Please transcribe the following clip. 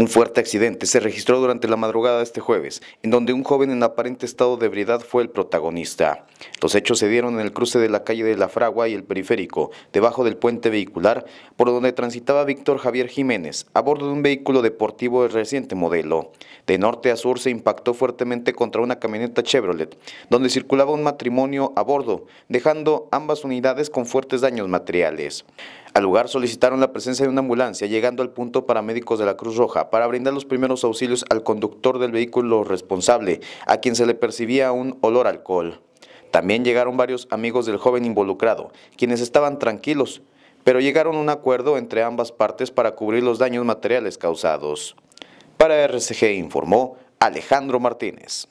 Un fuerte accidente se registró durante la madrugada de este jueves, en donde un joven en aparente estado de ebriedad fue el protagonista. Los hechos se dieron en el cruce de la calle de La Fragua y el periférico, debajo del puente vehicular, por donde transitaba Víctor Javier Jiménez, a bordo de un vehículo deportivo de reciente modelo. De norte a sur se impactó fuertemente contra una camioneta Chevrolet, donde circulaba un matrimonio a bordo, dejando ambas unidades con fuertes daños materiales. Al lugar solicitaron la presencia de una ambulancia, llegando al punto paramédicos de la Cruz Roja para brindar los primeros auxilios al conductor del vehículo responsable, a quien se le percibía un olor a alcohol. También llegaron varios amigos del joven involucrado, quienes estaban tranquilos, pero llegaron a un acuerdo entre ambas partes para cubrir los daños materiales causados. Para RCG informó Alejandro Martínez.